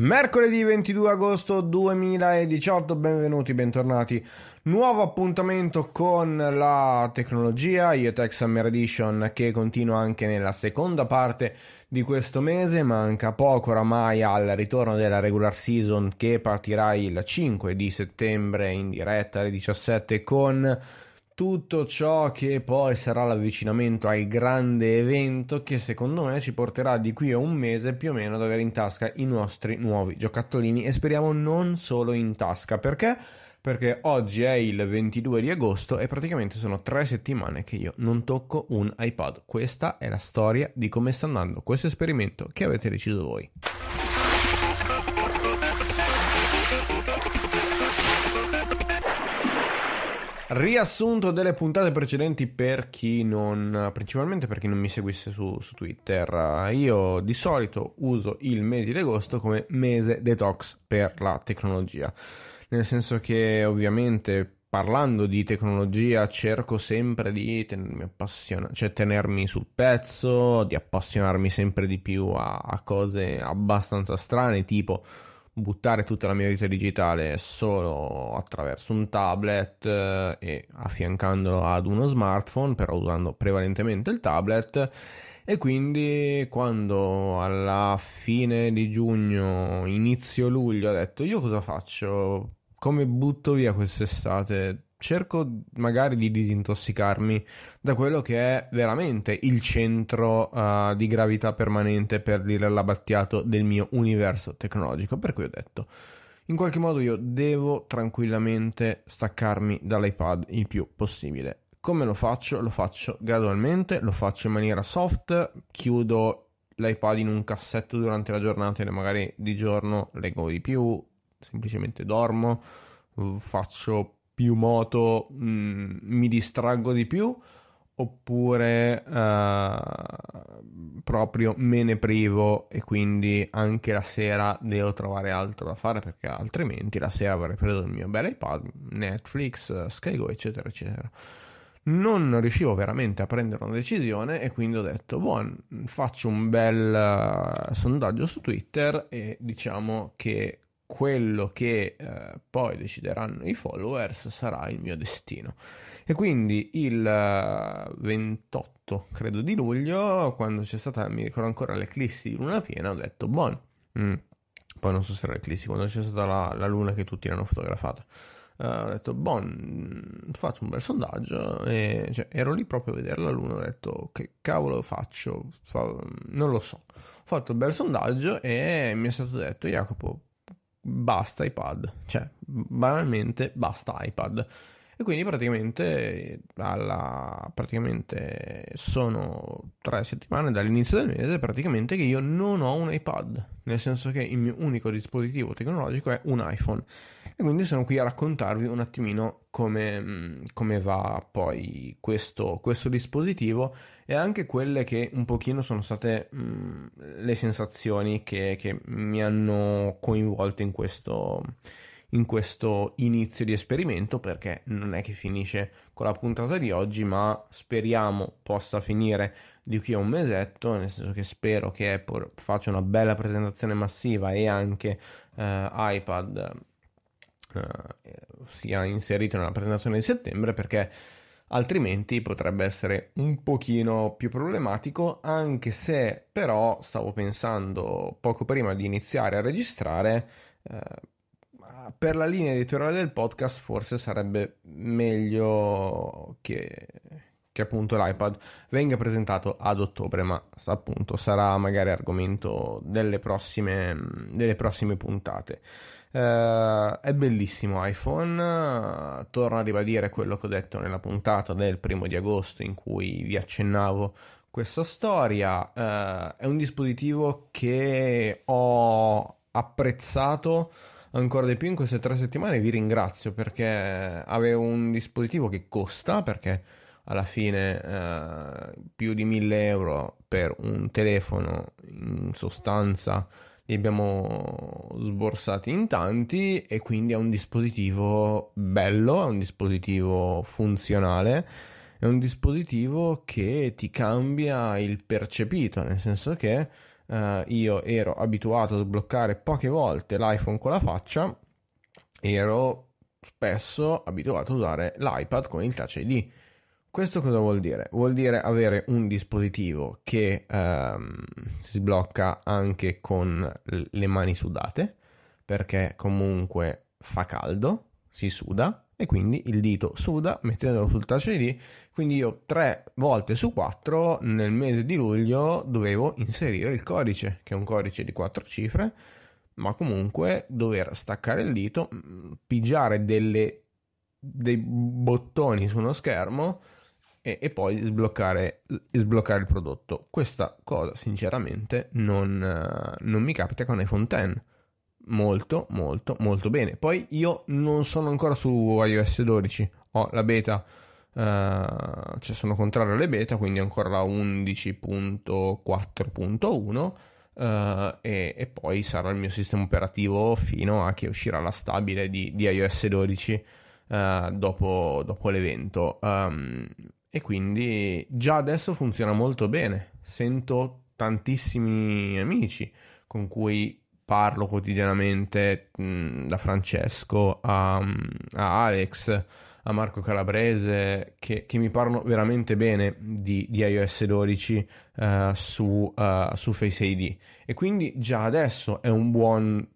Mercoledì 22 agosto 2018, benvenuti, bentornati. Nuovo appuntamento con la tecnologia, IoTech Summer Edition che continua anche nella seconda parte di questo mese. Manca poco oramai al ritorno della regular season che partirà il 5 di settembre in diretta alle 17 con tutto ciò che poi sarà l'avvicinamento al grande evento che secondo me ci porterà di qui a un mese più o meno ad avere in tasca i nostri nuovi giocattolini e speriamo non solo in tasca perché perché oggi è il 22 di agosto e praticamente sono tre settimane che io non tocco un iPad. Questa è la storia di come sta andando questo esperimento che avete deciso voi. Riassunto delle puntate precedenti per chi non, principalmente per chi non mi seguisse su, su Twitter. Io di solito uso il mese di agosto come mese detox per la tecnologia. Nel senso che ovviamente parlando di tecnologia cerco sempre di tenermi, appassiona- cioè, tenermi sul pezzo, di appassionarmi sempre di più a, a cose abbastanza strane, tipo buttare tutta la mia vita digitale solo attraverso un tablet eh, e affiancandolo ad uno smartphone, però usando prevalentemente il tablet. E quindi quando alla fine di giugno, inizio luglio, ho detto io cosa faccio? Come butto via quest'estate? cerco magari di disintossicarmi da quello che è veramente il centro uh, di gravità permanente, per dire l'abbattiato, del mio universo tecnologico. Per cui ho detto, in qualche modo io devo tranquillamente staccarmi dall'iPad il più possibile. Come lo faccio? Lo faccio gradualmente, lo faccio in maniera soft, chiudo l'iPad in un cassetto durante la giornata e magari di giorno leggo di più, semplicemente dormo, faccio più moto mh, mm, mi distraggo di più oppure uh, proprio me ne privo e quindi anche la sera devo trovare altro da fare perché altrimenti la sera avrei preso il mio bel iPad, Netflix, Skygo eccetera eccetera. Non riuscivo veramente a prendere una decisione e quindi ho detto, buon, faccio un bel uh, sondaggio su Twitter e diciamo che quello che eh, poi decideranno i followers sarà il mio destino. E quindi il 28, eh, credo di luglio, quando c'è stata, mi ricordo ancora, l'eclissi di luna piena, ho detto, buon. Mm. Poi non so se era l'eclissi, quando c'è stata la, la luna che tutti l'hanno fotografata. Uh, ho detto, bon, mm, faccio un bel sondaggio. E, cioè, ero lì proprio a vedere la luna. Ho detto, che cavolo faccio? Fa... Non lo so. Ho fatto un bel sondaggio e mi è stato detto, Jacopo, basta iPad, cioè banalmente basta iPad. E quindi praticamente, alla, praticamente sono tre settimane dall'inizio del mese praticamente che io non ho un iPad, nel senso che il mio unico dispositivo tecnologico è un iPhone. E quindi sono qui a raccontarvi un attimino come, mm, come va poi questo, questo, dispositivo e anche quelle che un pochino sono state mh, mm, le sensazioni che, che mi hanno coinvolto in questo in questo inizio di esperimento perché non è che finisce con la puntata di oggi, ma speriamo possa finire di qui a un mesetto, nel senso che spero che Apple faccia una bella presentazione massiva e anche eh, iPad eh, sia inserito nella presentazione di settembre perché altrimenti potrebbe essere un pochino più problematico anche se però stavo pensando poco prima di iniziare a registrare eh, Ah, per la linea editoriale del podcast forse sarebbe meglio che, che appunto l'iPad venga presentato ad ottobre, ma appunto sarà magari argomento delle prossime, delle prossime puntate. Uh, è bellissimo iPhone, torno a ribadire quello che ho detto nella puntata del primo di agosto in cui vi accennavo questa storia, uh, è un dispositivo che ho apprezzato ancora di più in queste tre settimane vi ringrazio perché avevo un dispositivo che costa perché alla fine eh, più di 1000 euro per un telefono in sostanza li abbiamo sborsati in tanti e quindi è un dispositivo bello, è un dispositivo funzionale, è un dispositivo che ti cambia il percepito, nel senso che eh, io ero abituato a sbloccare poche volte l'iPhone con la faccia, ero spesso abituato a usare l'iPad con il Touch ID. Questo cosa vuol dire? Vuol dire avere un dispositivo che ehm, si sblocca anche con le mani sudate, perché comunque fa caldo, si suda, e quindi il dito suda mettendolo sul touch ID quindi io tre volte su quattro nel mese di luglio dovevo inserire il codice che è un codice di quattro cifre ma comunque dover staccare il dito pigiare delle, dei bottoni su uno schermo e, e poi sbloccare, sbloccare, il prodotto questa cosa sinceramente non, eh, non mi capita con iPhone X molto molto molto bene. Poi io non sono ancora su iOS 12, ho la beta, eh, cioè sono contrario alle beta, quindi ancora la 11.4.1. Eh, e, e, poi sarà il mio sistema operativo fino a che uscirà la stabile di, di iOS 12 eh, dopo, dopo, l'evento. Um, e quindi già adesso funziona molto bene. Sento tantissimi amici con cui parlo quotidianamente da Francesco a, a, Alex, a Marco Calabrese, che, che mi parlano veramente bene di, di iOS 12 uh, eh, su, uh, su Face ID. E quindi già adesso è un buon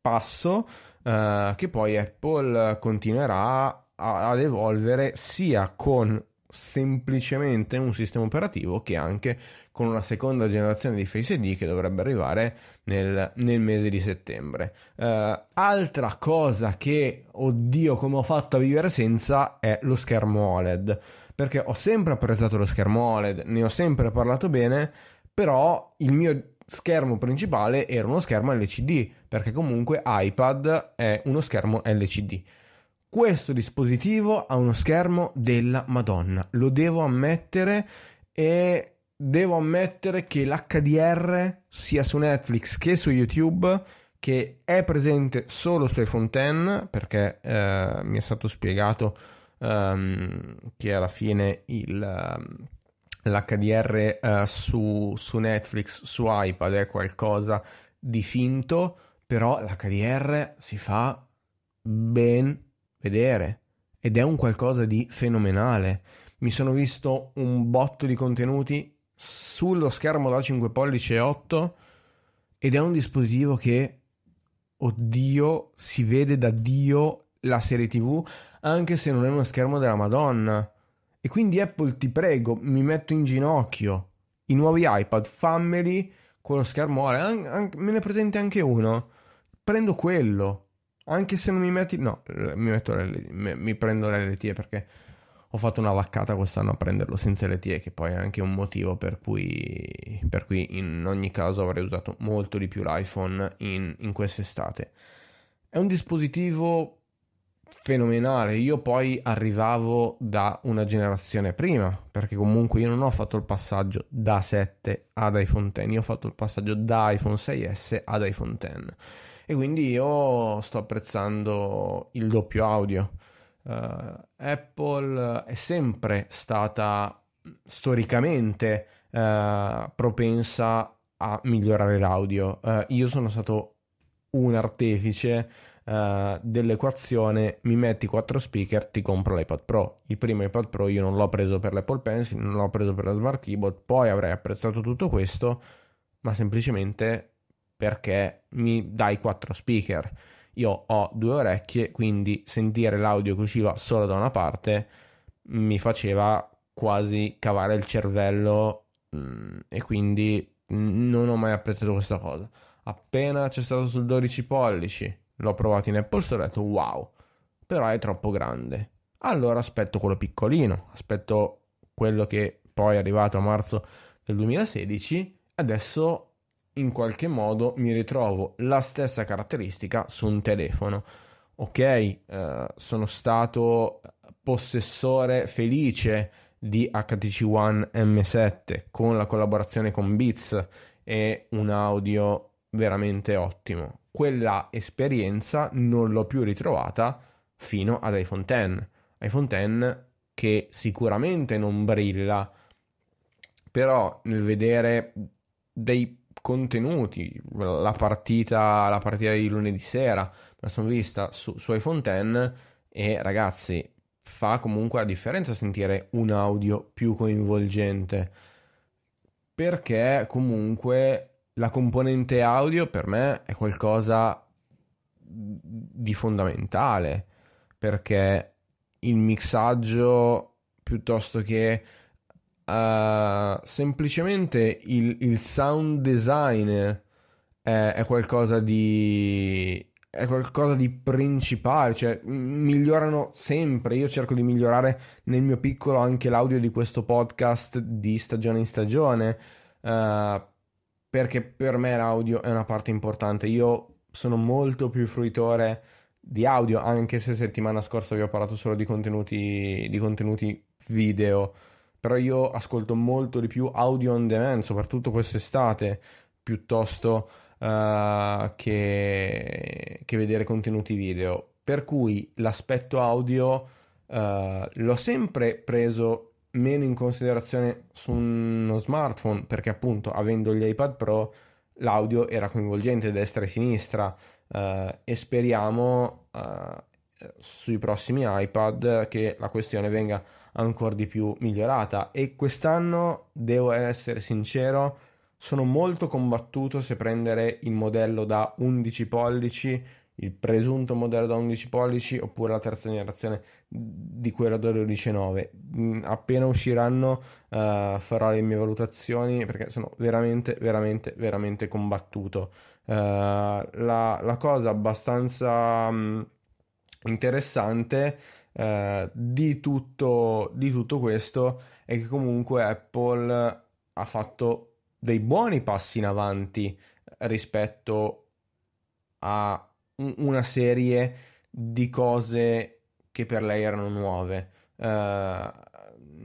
passo uh, che poi Apple continuerà a, ad evolvere sia con semplicemente un sistema operativo che anche con una seconda generazione di Face ID che dovrebbe arrivare nel, nel mese di settembre. Uh, altra cosa che, oddio, come ho fatto a vivere senza è lo schermo OLED, perché ho sempre apprezzato lo schermo OLED, ne ho sempre parlato bene, però il mio schermo principale era uno schermo LCD, perché comunque iPad è uno schermo LCD questo dispositivo ha uno schermo della Madonna, lo devo ammettere e devo ammettere che l'HDR sia su Netflix che su YouTube che è presente solo su iPhone X perché eh, mi è stato spiegato um, che alla fine il, ehm, l'HDR uh, su, su, Netflix, su iPad è qualcosa di finto, però l'HDR si fa ben vedere ed è un qualcosa di fenomenale. Mi sono visto un botto di contenuti sullo schermo da 5 pollici e 8 ed è un dispositivo che oddio si vede da dio la serie tv anche se non è uno schermo della madonna e quindi Apple ti prego mi metto in ginocchio i nuovi iPad fammeli con lo schermo me ne presente anche uno prendo quello anche se non mi metti... No, eh, mi, metto le, mi prendo le LTE perché ho fatto una vaccata quest'anno a prenderlo senza LTE, che poi è anche un motivo per cui, per cui in ogni caso avrei usato molto di più l'iPhone in, in quest'estate. È un dispositivo fenomenale. Io poi arrivavo da una generazione prima, perché comunque io non ho fatto il passaggio da 7 ad iPhone X, io ho fatto il passaggio da iPhone 6S ad iPhone X. E quindi io sto apprezzando il doppio audio. Uh, Apple è sempre stata storicamente uh, propensa a migliorare l'audio. Uh, io sono stato un artefice uh, dell'equazione mi metti 4 speaker, ti compro l'iPad Pro. Il primo iPad Pro io non l'ho preso per l'Apple Pencil, non l'ho preso per la Smart Keyboard, poi avrei apprezzato tutto questo, ma semplicemente perché mi dai 4 speaker. Io ho due orecchie, quindi sentire l'audio che usciva solo da una parte mi faceva quasi cavare il cervello mm, e quindi non ho mai apprezzato questa cosa. Appena c'è stato sul 12 pollici, L'ho provato in Apple Store e ho detto wow, però è troppo grande. Allora aspetto quello piccolino, aspetto quello che poi è arrivato a marzo del 2016. Adesso in qualche modo mi ritrovo la stessa caratteristica su un telefono. Ok, eh, sono stato possessore felice di HTC One M7 con la collaborazione con Beats e un audio veramente ottimo quella esperienza non l'ho più ritrovata fino ad iPhone X. iPhone X che sicuramente non brilla, però nel vedere dei contenuti, la partita, la partita di lunedì sera, la sono vista su, su iPhone X e ragazzi fa comunque la differenza sentire un audio più coinvolgente perché comunque la componente audio per me è qualcosa di fondamentale perché il mixaggio piuttosto che uh, semplicemente il, il, sound design è, è, qualcosa di è qualcosa di principale cioè migliorano sempre io cerco di migliorare nel mio piccolo anche l'audio di questo podcast di stagione in stagione uh, perché per me l'audio è una parte importante. Io sono molto più fruitore di audio, anche se settimana scorsa vi ho parlato solo di contenuti, di contenuti video, però io ascolto molto di più audio on demand, soprattutto quest'estate, piuttosto uh, che, che, vedere contenuti video. Per cui l'aspetto audio uh, l'ho sempre preso meno in considerazione su uno smartphone perché appunto avendo gli iPad Pro l'audio era coinvolgente destra e sinistra eh, e speriamo eh, sui prossimi iPad che la questione venga ancora di più migliorata e quest'anno devo essere sincero sono molto combattuto se prendere il modello da 11 pollici il presunto modello da 11 pollici oppure la terza generazione di quella da 12,9. Appena usciranno uh, farò le mie valutazioni perché sono veramente, veramente, veramente combattuto. Uh, la, la, cosa abbastanza um, interessante uh, di, tutto, di tutto questo è che comunque Apple ha fatto dei buoni passi in avanti rispetto a una serie di cose che per lei erano nuove. Uh,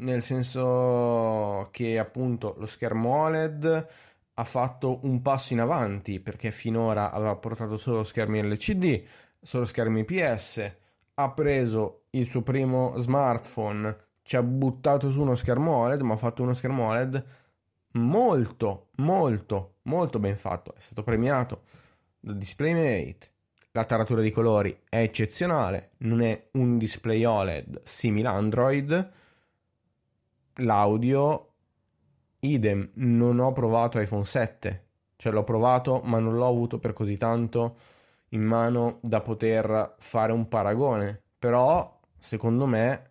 nel senso che appunto lo schermo OLED ha fatto un passo in avanti perché finora aveva portato solo schermi LCD, solo schermi PS, ha preso il suo primo smartphone, ci ha buttato su uno schermo OLED, ma ha fatto uno schermo OLED molto, molto, molto ben fatto. È stato premiato da DisplayMate, la taratura di colori è eccezionale, non è un display OLED simile Android. L'audio, idem, non ho provato iPhone 7, cioè l'ho provato ma non l'ho avuto per così tanto in mano da poter fare un paragone, però secondo me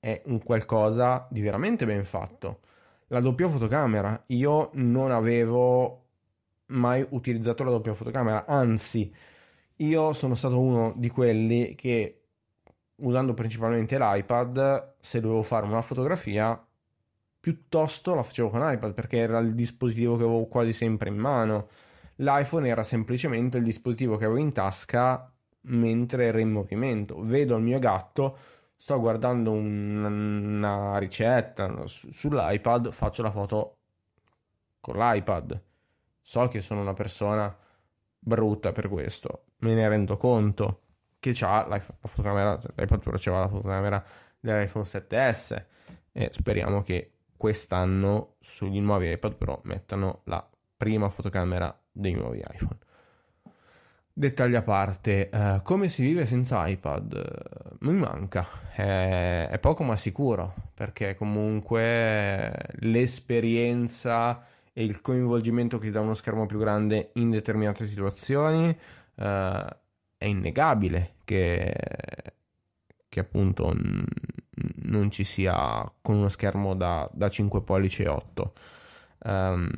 è un qualcosa di veramente ben fatto. La doppia fotocamera, io non avevo mai utilizzato la doppia fotocamera, anzi io sono stato uno di quelli che, usando principalmente l'iPad, se dovevo fare una fotografia, piuttosto la facevo con iPad perché era il dispositivo che avevo quasi sempre in mano. L'iPhone era semplicemente il dispositivo che avevo in tasca mentre ero in movimento. Vedo il mio gatto, sto guardando una ricetta sull'iPad, faccio la foto con l'iPad. So che sono una persona brutta per questo, me ne rendo conto che c'ha la, fotocamera, l'iPad Pro c'era la fotocamera dell'iPhone 7S e speriamo che quest'anno sugli nuovi iPad Pro mettano la prima fotocamera dei nuovi iPhone. Dettagli a parte, eh, come si vive senza iPad? Mi manca, è, è poco ma sicuro, perché comunque l'esperienza e il coinvolgimento che ti dà uno schermo più grande in determinate situazioni uh, è innegabile che, che appunto n- non ci sia con uno schermo da, da 5 pollici e 8. Um, ehm,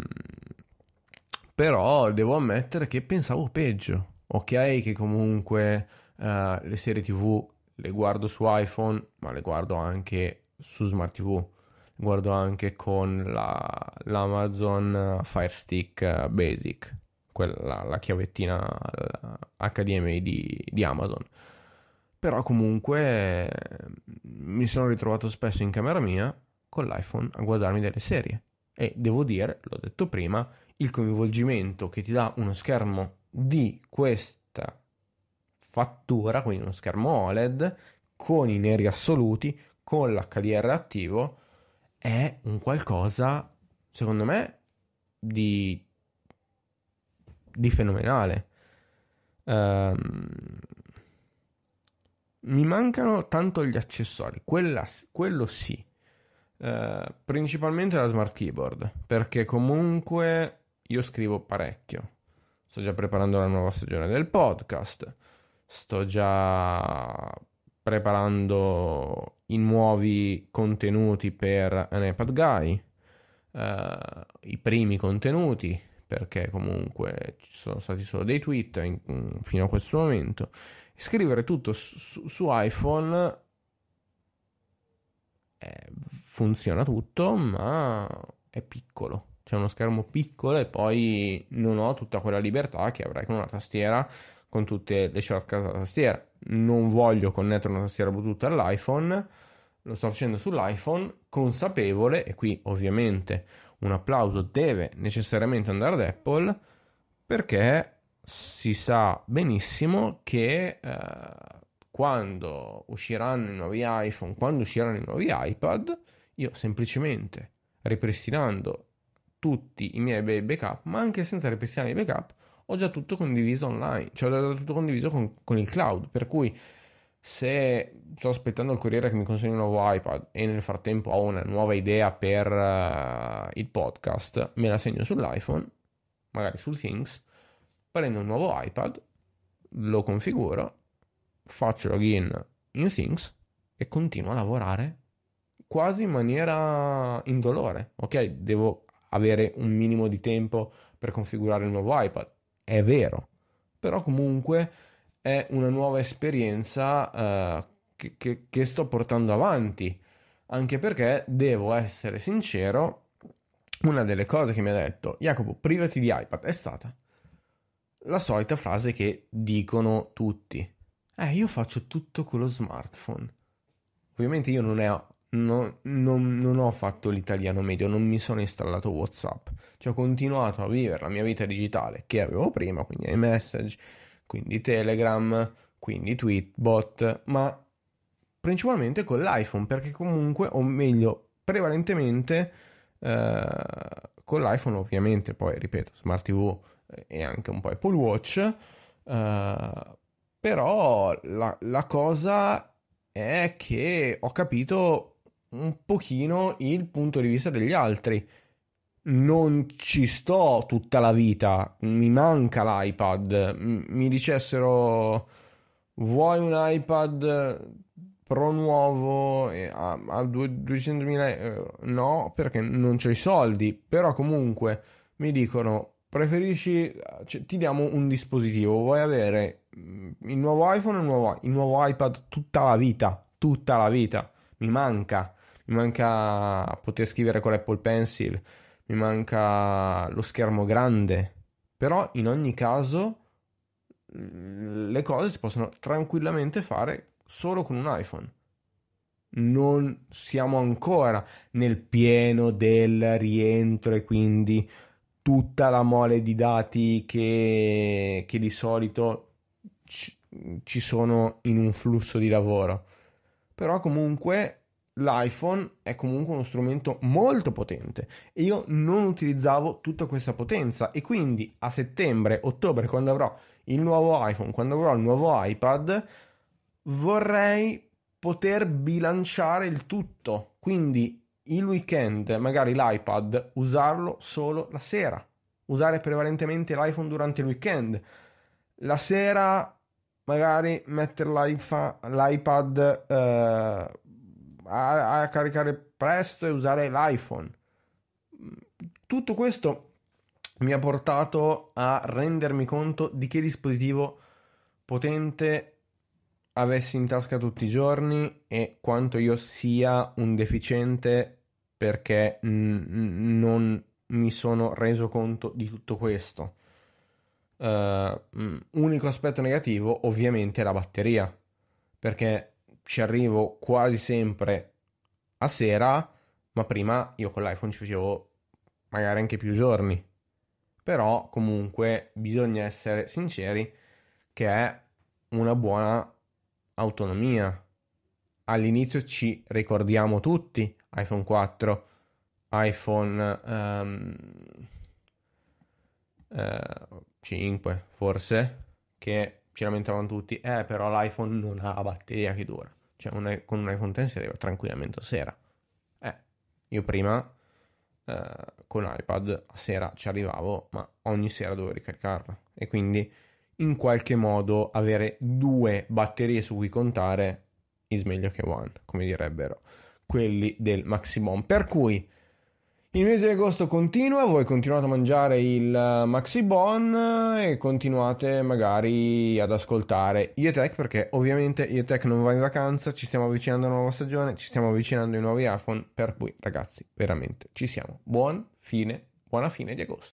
però devo ammettere che pensavo peggio. Ok, che comunque uh, le serie TV le guardo su iPhone, ma le guardo anche su Smart TV. guardo anche con la, l'Amazon Fire Stick eh, Basic quella, la chiavettina HDMI di, di Amazon. Però comunque ehm, mi sono ritrovato spesso in camera mia con l'iPhone a guardarmi delle serie. E devo dire, l'ho detto prima, il coinvolgimento che ti dà uno schermo di questa fattura, quindi uno schermo OLED, con i neri assoluti, con l'HDR attivo, è un qualcosa, secondo me, di di fenomenale. Uh, mi mancano tanto gli accessori, Quella, quello sì. Uh, principalmente la smart keyboard, perché comunque io scrivo parecchio. Sto già preparando la nuova stagione del podcast, sto già preparando i nuovi contenuti per iPad Guy, uh, i primi contenuti, perché comunque ci sono stati solo dei tweet in, mm, fino a questo momento. Scrivere tutto su, su iPhone eh, funziona tutto, ma è piccolo. C'è uno schermo piccolo e poi non ho tutta quella libertà che avrei con una tastiera, con tutte le shortcut della tastiera. Non voglio connettere una tastiera Bluetooth all'iPhone, lo sto facendo sull'iPhone consapevole e qui ovviamente un applauso deve necessariamente andare ad Apple perché si sa benissimo che eh, quando usciranno i nuovi iPhone, quando usciranno i nuovi iPad, io semplicemente ripristinando tutti i miei bei backup, ma anche senza ripristinare i backup, ho già tutto condiviso online, cioè ho già tutto condiviso con, con il cloud, per cui se sto aspettando il corriere che mi consegni un nuovo iPad e nel frattempo ho una nuova idea per uh, il podcast, me la segno sull'iPhone, magari sul Things, prendo un nuovo iPad, lo configuro, faccio login in Things e continuo a lavorare quasi in maniera indolore. Ok, devo avere un minimo di tempo per configurare il nuovo iPad, è vero, però comunque è una nuova esperienza eh, che, che, che sto portando avanti, anche perché devo essere sincero, una delle cose che mi ha detto Jacopo, privati di iPad, è stata la solita frase che dicono tutti. Eh, io faccio tutto con lo smartphone. Ovviamente io non, è, non, non, non, ho fatto l'italiano medio, non mi sono installato WhatsApp. Cioè ho continuato a vivere la mia vita digitale che avevo prima, quindi i message, quindi Telegram, quindi Tweetbot, ma principalmente con l'iPhone, perché comunque, o meglio, prevalentemente eh, con l'iPhone ovviamente, poi ripeto, Smart TV eh, e anche un po' Apple Watch, eh, però la, la cosa è che ho capito un pochino il punto di vista degli altri non ci sto tutta la vita, mi manca l'iPad, mi dicessero vuoi un iPad pro nuovo a, a 200.000 euro? Eh, no, perché non c'ho i soldi, però comunque mi dicono preferisci, cioè, ti diamo un dispositivo, vuoi avere mm, il nuovo iPhone o il nuovo, il nuovo iPad tutta la vita, tutta la vita, mi manca, mi manca poter scrivere con l'Apple Pencil mi manca lo schermo grande, però in ogni caso mm, le cose si possono tranquillamente fare solo con un iPhone. Non siamo ancora nel pieno del rientro e quindi tutta la mole di dati che, che di solito ci sono in un flusso di lavoro. Però comunque l'iPhone è comunque uno strumento molto potente e io non utilizzavo tutta questa potenza e quindi a settembre, ottobre, quando avrò il nuovo iPhone, quando avrò il nuovo iPad, vorrei poter bilanciare il tutto. Quindi il weekend, magari l'iPad, usarlo solo la sera, usare prevalentemente l'iPhone durante il weekend. La sera magari mettere l'iPad eh, a, a caricare presto e usare l'iPhone. Tutto questo mi ha portato a rendermi conto di che dispositivo potente avessi in tasca tutti i giorni e quanto io sia un deficiente perché n- non mi sono reso conto di tutto questo. Uh, unico aspetto negativo ovviamente è la batteria perché ci arrivo quasi sempre a sera, ma prima io con l'iPhone ci facevo magari anche più giorni. Però comunque bisogna essere sinceri che è una buona autonomia. All'inizio ci ricordiamo tutti iPhone 4, iPhone um, uh, 5 forse, che ci lamentavano tutti, eh però l'iPhone non ha la batteria che dura, cioè un, con un iPhone X si arriva tranquillamente a sera. Eh, io prima eh, con iPad a sera ci arrivavo, ma ogni sera dovevo ricaricarla e quindi in qualche modo avere due batterie su cui contare is meglio che one, come direbbero quelli del Maximum. Per cui il mese di agosto continua, voi continuate a mangiare il eh, Maxi Bon eh, e continuate magari ad ascoltare IETEC perché ovviamente IETEC non va in vacanza, ci stiamo avvicinando a una nuova stagione, ci stiamo avvicinando ai nuovi iPhone, per cui ragazzi veramente ci siamo. Buon fine, buona fine di agosto.